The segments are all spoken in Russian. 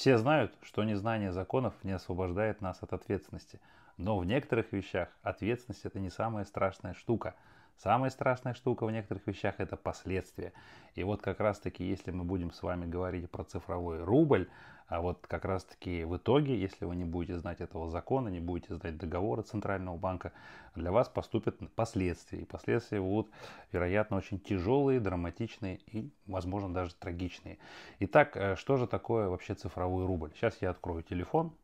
Все знают, что незнание законов не освобождает нас от ответственности. Но в некоторых вещах ответственность – это не самая страшная штука – Самая страшная штука в некоторых вещах – это последствия. И вот как раз-таки, если мы будем с вами говорить про цифровой рубль, а вот как раз-таки в итоге, если вы не будете знать этого закона, не будете знать договора Центрального банка, для вас поступят последствия. И последствия будут, вероятно, очень тяжелые, драматичные и, возможно, даже трагичные. Итак, э, что же такое вообще цифровой рубль? Сейчас я открою телефон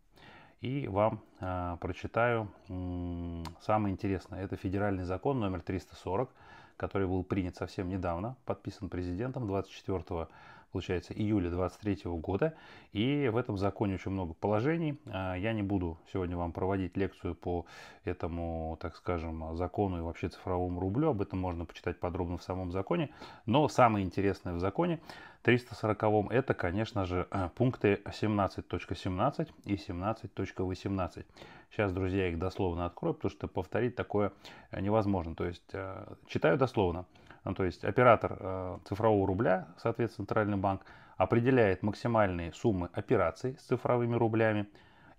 и вам э, прочитаю э, самое интересное. Это федеральный закон номер 340, который был принят совсем недавно, подписан президентом 24 получается, июля 23 года. И в этом законе очень много положений. А, я не буду сегодня вам проводить лекцию по этому, так скажем, закону и вообще цифровому рублю. Об этом можно почитать подробно в самом законе. Но самое интересное в законе 340 это, конечно же, а, пункты 17.17 .17 и 17.18. Сейчас, друзья, их дословно открою, потому что повторить такое э, невозможно. То есть э, читаю дословно. Ну, то есть оператор э, цифрового рубля, соответственно, центральный банк, определяет максимальные суммы операций с цифровыми рублями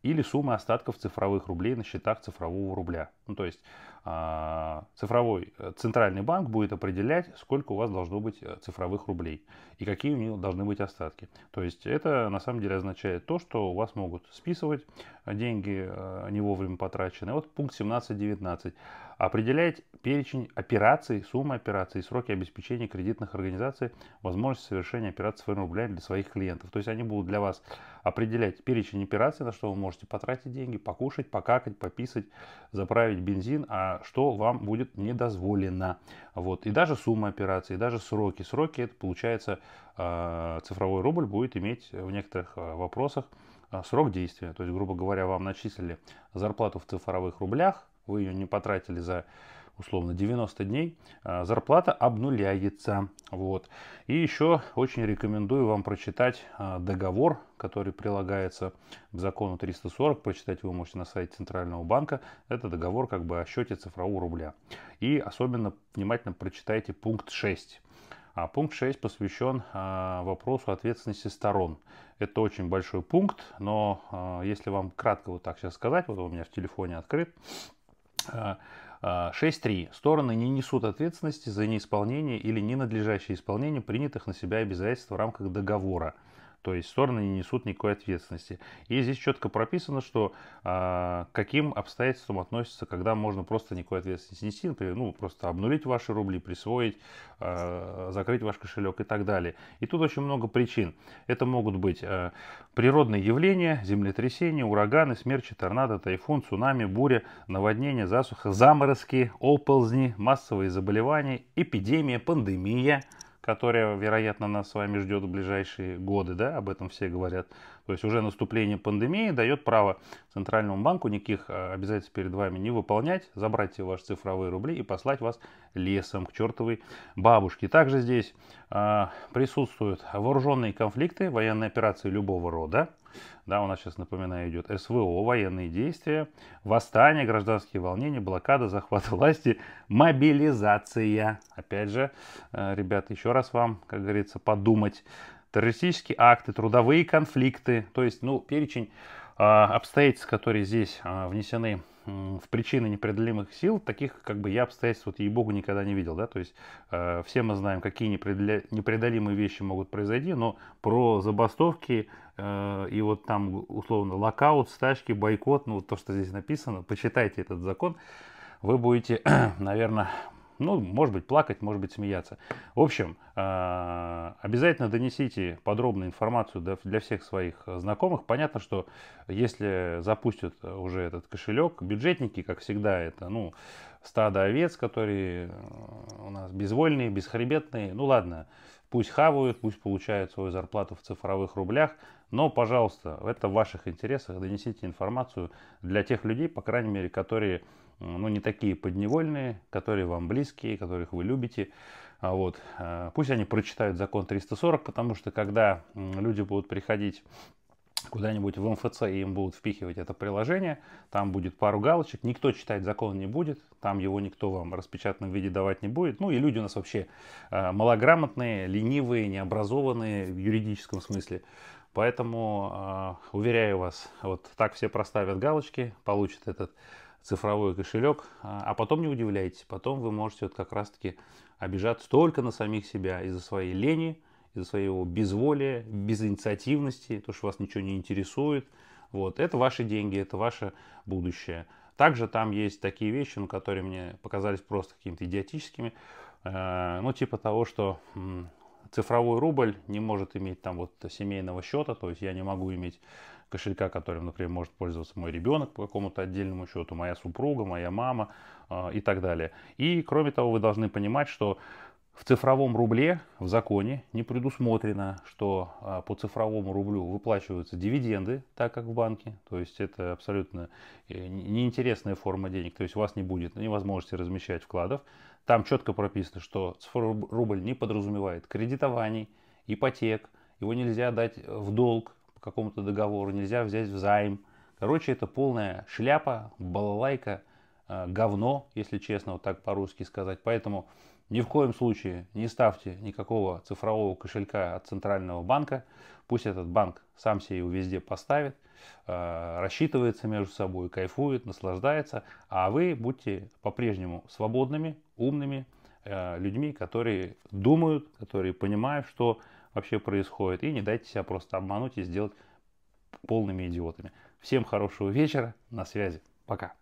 или суммы остатков цифровых рублей на счетах цифрового рубля. Ну, то есть а, цифровой э, центральный банк будет определять, сколько у вас должно быть э, цифровых рублей и какие у него должны быть остатки. То есть это на самом деле означает то, что у вас могут списывать э, деньги не вовремя потраченные. Вот пункт 17.19. Определять перечень операций, суммы операций, сроки обеспечения кредитных организаций, возможность совершения операций своими рублями для своих клиентов. То есть они будут для вас определять перечень операций, на что вы можете потратить деньги, покушать, покакать, пописать, заправить бензин, а а, что вам будет недозволено, Вот. И даже сумма операции, и даже сроки. Сроки, это получается, а, цифровой рубль будет иметь в некоторых а, вопросах срок действия. То есть, грубо говоря, вам начислили зарплату в цифровых рублях, вы ее не потратили за условно 90 дней, а, зарплата обнуляется. Вот. И еще очень рекомендую вам прочитать а, договор, который прилагается к закону 340. Прочитать вы можете на сайте Центрального банка. Это договор как бы о счете цифрового рубля. И особенно внимательно прочитайте пункт 6. А пункт 6 посвящен а, вопросу ответственности сторон. Это очень большой пункт, но а, если вам кратко вот так сейчас сказать, вот он у меня в телефоне открыт, а, 6.3. А, Стороны не несут ответственности за неисполнение или ненадлежащее исполнение принятых на себя обязательств в рамках договора то есть стороны не несут никакой ответственности. И здесь четко прописано, что э, каким обстоятельствам относится, когда можно просто никакой ответственности нести, например, ну, просто обнулить ваши рубли, присвоить, э, закрыть ваш кошелек и так далее. И тут очень много причин. Это могут быть э, природные явления, землетрясения, ураганы, смерчи, торнадо, тайфун, цунами, буря, наводнения, засуха, заморозки, оползни, массовые заболевания, эпидемия, пандемия – которая, вероятно, нас с вами ждет в ближайшие годы, да, об этом все говорят. То есть уже наступление пандемии дает право Центральному банку никаких э, обязательств перед вами не выполнять, забрать все ваши цифровые рубли и послать вас лесом к чертовой бабушке. Также здесь а, присутствуют вооруженные конфликты, военные операции любого рода. Да, у нас сейчас, напоминаю, идет СВО, военные действия, восстание гражданские волнения, блокада, захват власти, мобилизация. Опять же, э, ребят, еще раз вам, как говорится, подумать террористические акты, трудовые конфликты, то есть, ну, перечень э, обстоятельств, которые здесь э, внесены в причины непреодолимых сил, таких, как бы, я обстоятельств, вот, ей-богу, никогда не видел, да, то есть, э, все мы знаем, какие непреодоля... непреодолимые вещи могут произойти, но про забастовки э, и вот там, условно, локаут, стачки, бойкот, ну, вот то, что здесь написано, почитайте этот закон, вы будете, наверное, ну, может быть, плакать, может быть, смеяться. В общем, а, обязательно донесите подробную информацию для всех своих знакомых. Понятно, что если запустят уже этот кошелек, бюджетники, как всегда, это, ну, стадо овец, которые э, у нас безвольные, бесхребетные. Ну, ладно, пусть хавают, пусть получают свою зарплату в цифровых рублях – но, пожалуйста, это в ваших интересах, донесите информацию для тех людей, по крайней мере, которые ну, не такие подневольные, которые вам близкие, которых вы любите. А вот. Э, пусть они прочитают закон 340, потому что когда люди будут приходить куда-нибудь в МФЦ и им будут впихивать это приложение, там будет пару галочек, никто читать закон не будет, там его никто вам в распечатанном виде давать не будет. Ну и люди у нас вообще э, малограмотные, ленивые, необразованные в юридическом смысле. Поэтому, э, уверяю вас, вот так все проставят галочки, получат этот цифровой кошелек, э, а потом не удивляйтесь, потом вы можете вот как раз-таки обижаться только на самих себя из-за своей лени, из-за своего безволия, безинициативности, то, что вас ничего не интересует. Вот. Это ваши деньги, это ваше будущее. Также там есть такие вещи, ну, которые мне показались просто какими-то идиотическими. Э, ну, типа того, что цифровой рубль не может иметь там вот семейного счета, то есть я не могу иметь кошелька, которым, например, может пользоваться мой ребенок по какому-то отдельному счету, моя супруга, моя мама э, и так далее. И, кроме того, вы должны понимать, что в цифровом рубле в законе не предусмотрено, что а, по цифровому рублю выплачиваются дивиденды, так как в банке. То есть это абсолютно э, неинтересная форма денег. То есть у вас не будет невозможности размещать вкладов. Там четко прописано, что цифровой рубль не подразумевает кредитований, ипотек. Его нельзя дать в долг по какому-то договору, нельзя взять в займ. Короче, это полная шляпа, балалайка, а, говно, если честно, вот так по-русски сказать. Поэтому ни в коем случае не ставьте никакого цифрового кошелька от центрального банка. Пусть этот банк сам себе его везде поставит, э, рассчитывается между собой, кайфует, наслаждается. А вы будьте по-прежнему свободными, умными э, людьми, которые думают, которые понимают, что вообще происходит. И не дайте себя просто обмануть и сделать полными идиотами. Всем хорошего вечера, на связи, пока.